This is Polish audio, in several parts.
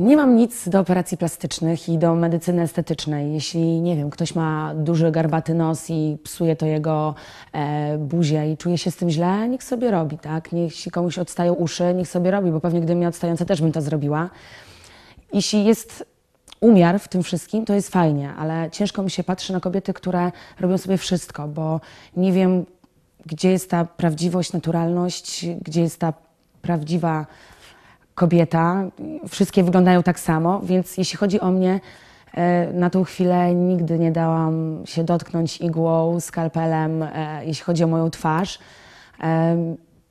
Nie mam nic do operacji plastycznych i do medycyny estetycznej. Jeśli, nie wiem, ktoś ma duży, garbaty nos i psuje to jego e, buzię i czuje się z tym źle, niech sobie robi, tak? Niech, jeśli komuś odstają uszy, niech sobie robi, bo pewnie gdybym miała odstające, też bym to zrobiła. Jeśli jest umiar w tym wszystkim, to jest fajnie, ale ciężko mi się patrzy na kobiety, które robią sobie wszystko, bo nie wiem, gdzie jest ta prawdziwość, naturalność, gdzie jest ta prawdziwa kobieta, wszystkie wyglądają tak samo, więc jeśli chodzi o mnie, e, na tą chwilę nigdy nie dałam się dotknąć igłą, skalpelem, e, jeśli chodzi o moją twarz. E,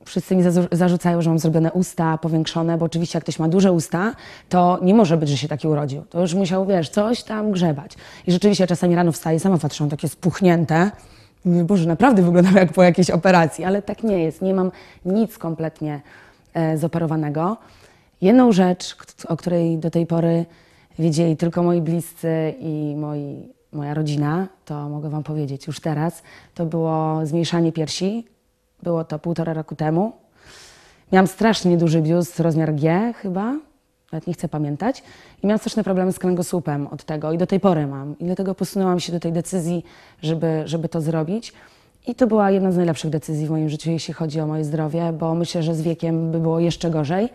wszyscy mi zarzucają, że mam zrobione usta powiększone, bo oczywiście jak ktoś ma duże usta, to nie może być, że się taki urodził. To już musiał, wiesz, coś tam grzebać. I rzeczywiście czasami rano wstaję, sama patrzę, takie spuchnięte. Mówię, Boże, naprawdę wyglądam jak po jakiejś operacji, ale tak nie jest. Nie mam nic kompletnie zoperowanego jedną rzecz, o której do tej pory wiedzieli tylko moi bliscy i moi, moja rodzina, to mogę Wam powiedzieć już teraz, to było zmniejszanie piersi. Było to półtora roku temu. Miałam strasznie duży biust, rozmiar G chyba, nawet nie chcę pamiętać. I miałam straszne problemy z kręgosłupem od tego i do tej pory mam. I dlatego posunęłam się do tej decyzji, żeby, żeby to zrobić. I to była jedna z najlepszych decyzji w moim życiu, jeśli chodzi o moje zdrowie, bo myślę, że z wiekiem by było jeszcze gorzej.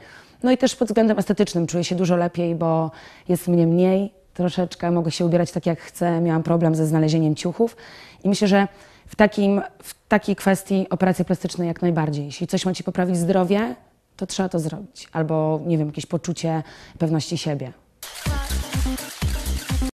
No i też pod względem estetycznym czuję się dużo lepiej, bo jest mnie mniej troszeczkę, mogę się ubierać tak jak chcę. Miałam problem ze znalezieniem ciuchów i myślę, że w, takim, w takiej kwestii operacje plastyczne jak najbardziej. Jeśli coś ma ci poprawić zdrowie, to trzeba to zrobić. Albo, nie wiem, jakieś poczucie pewności siebie.